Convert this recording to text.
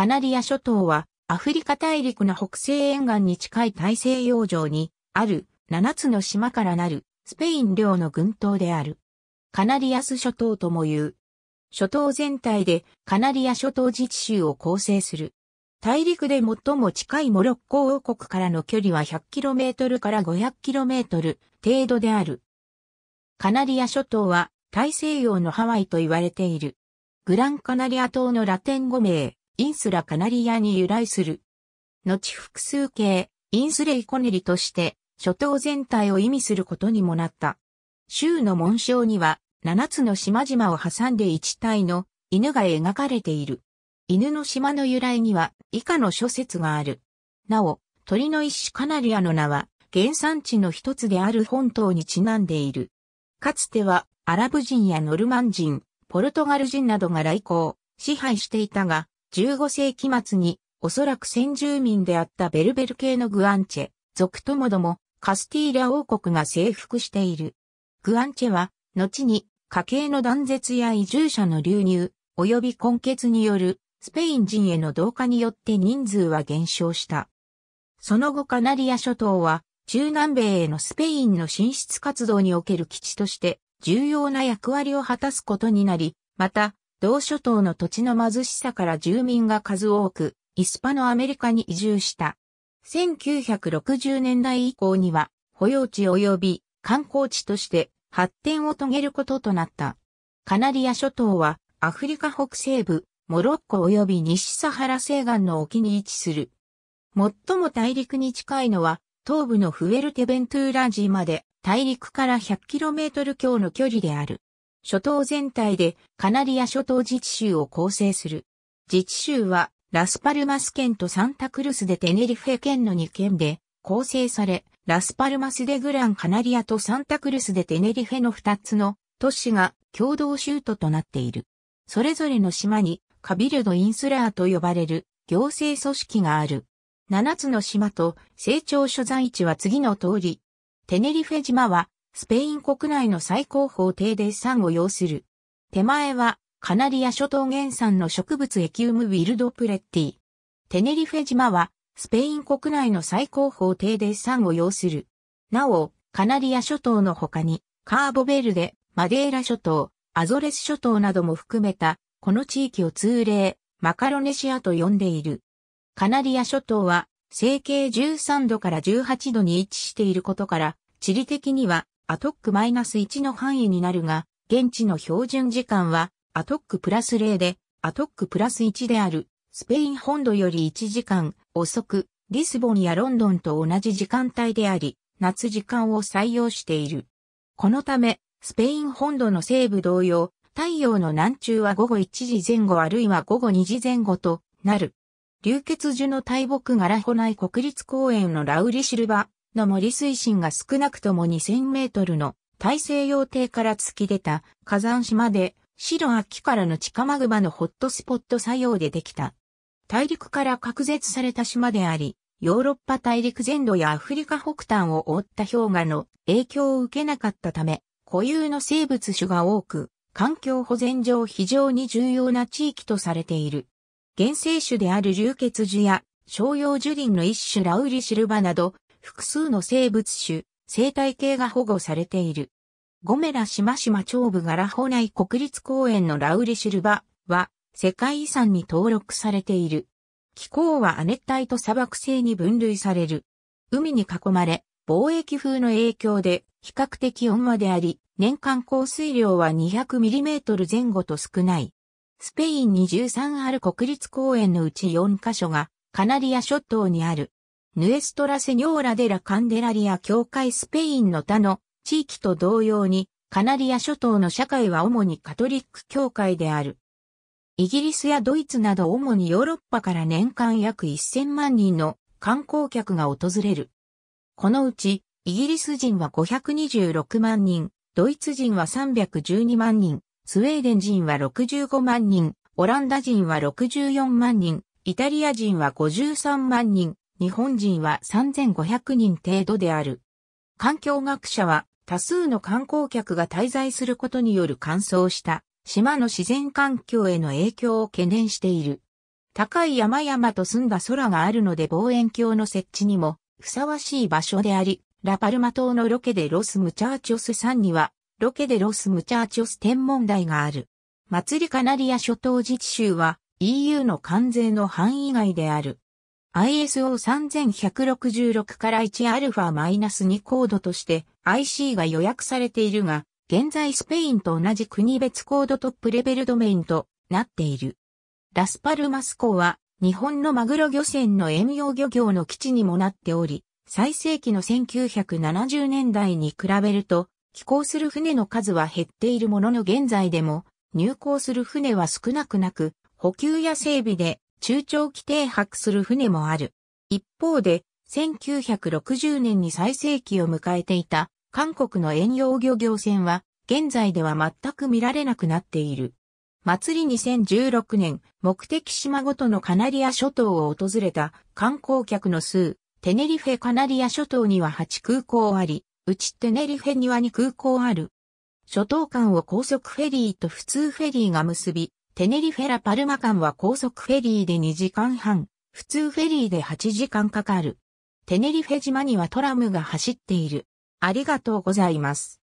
カナリア諸島はアフリカ大陸の北西沿岸に近い大西洋上にある7つの島からなるスペイン領の群島である。カナリアス諸島とも言う。諸島全体でカナリア諸島自治州を構成する。大陸で最も近いモロッコ王国からの距離は 100km から 500km 程度である。カナリア諸島は大西洋のハワイと言われている。グランカナリア島のラテン語名、インスラカナリアに由来する。後複数形、インスレイコネリとして、諸島全体を意味することにもなった。州の紋章には、7つの島々を挟んで一体の犬が描かれている。犬の島の由来には以下の諸説がある。なお、鳥の一種カナリアの名は原産地の一つである本島にちなんでいる。かつてはアラブ人やノルマン人、ポルトガル人などが来航、支配していたが、15世紀末に、おそらく先住民であったベルベル系のグアンチェ、族ともども、カスティーラ王国が征服している。グアンチェは、後に、家系の断絶や移住者の流入、及び根血による、スペイン人への同化によって人数は減少した。その後カナリア諸島は、中南米へのスペインの進出活動における基地として、重要な役割を果たすことになり、また、同諸島の土地の貧しさから住民が数多く、イスパのアメリカに移住した。1960年代以降には、保養地及び観光地として発展を遂げることとなった。カナリア諸島は、アフリカ北西部、モロッコ及び西サハラ西岸の沖に位置する。最も大陸に近いのは、東部のフエルテベントゥーラージまで大陸から 100km 強の距離である。諸島全体でカナリア諸島自治州を構成する。自治州はラスパルマス県とサンタクルスでテネリフェ県の2県で構成され、ラスパルマスでグランカナリアとサンタクルスでテネリフェの2つの都市が共同州都となっている。それぞれの島にカビルド・インスラーと呼ばれる行政組織がある。7つの島と成長所在地は次の通り。テネリフェ島はスペイン国内の最高峰低デッサンを要する。手前は、カナリア諸島原産の植物エキウムウィルドプレッティ。テネリフェ島は、スペイン国内の最高峰低デッサンを要する。なお、カナリア諸島の他に、カーボベルデ、マデーラ諸島、アゾレス諸島なども含めた、この地域を通例、マカロネシアと呼んでいる。カナリア諸島は、西経13度から18度に位置していることから、地理的にはアトックマイナス -1 の範囲になるが、現地の標準時間はアトックプラス0で、アトックプラス1である、スペイン本土より1時間遅く、リスボンやロンドンと同じ時間帯であり、夏時間を採用している。このため、スペイン本土の西部同様、太陽の南中は午後1時前後あるいは午後2時前後となる。流血樹の大木ガラホ内国立公園のラウリシルバの森水深が少なくとも2000メートルの大西洋底から突き出た火山島で白秋からの地下マグマのホットスポット作用でできた。大陸から隔絶された島であり、ヨーロッパ大陸全土やアフリカ北端を覆った氷河の影響を受けなかったため、固有の生物種が多く、環境保全上非常に重要な地域とされている。原生種である流血樹や、商用樹林の一種ラウリシルバなど、複数の生物種、生態系が保護されている。ゴメラ島々長部ガラホ内国立公園のラウレシルバは世界遺産に登録されている。気候は亜熱帯と砂漠性に分類される。海に囲まれ、貿易風の影響で比較的温和であり、年間降水量は 200mm 前後と少ない。スペインに13ある国立公園のうち4カ所がカナリア諸島にある。ヌエストラセニョーラデラカンデラリア教会スペインの他の地域と同様にカナリア諸島の社会は主にカトリック教会である。イギリスやドイツなど主にヨーロッパから年間約1000万人の観光客が訪れる。このうちイギリス人は526万人、ドイツ人は312万人、スウェーデン人は65万人、オランダ人は64万人、イタリア人は53万人、日本人は3500人程度である。環境学者は多数の観光客が滞在することによる乾燥した島の自然環境への影響を懸念している。高い山々と澄んだ空があるので望遠鏡の設置にもふさわしい場所であり、ラパルマ島のロケでロスムチャーチョス山には、ロケでロスムチャーチョス天文台がある。祭りカナリア諸島自治州は EU の関税の範囲外である。ISO3166 から1 α 2コードとして IC が予約されているが、現在スペインと同じ国別コードトップレベルドメインとなっている。ラスパルマス港は日本のマグロ漁船の遠洋漁業の基地にもなっており、最盛期の1970年代に比べると、寄港する船の数は減っているものの現在でも、入港する船は少なくなく、補給や整備で中長期停泊する船もある。一方で、1960年に最盛期を迎えていた韓国の遠洋漁業船は、現在では全く見られなくなっている。祭り2016年、目的島ごとのカナリア諸島を訪れた観光客の数、テネリフェカナリア諸島には8空港あり、うちテネリフェには2空港ある。諸島間を高速フェリーと普通フェリーが結び、テネリフェラパルマ間は高速フェリーで2時間半、普通フェリーで8時間かかる。テネリフェ島にはトラムが走っている。ありがとうございます。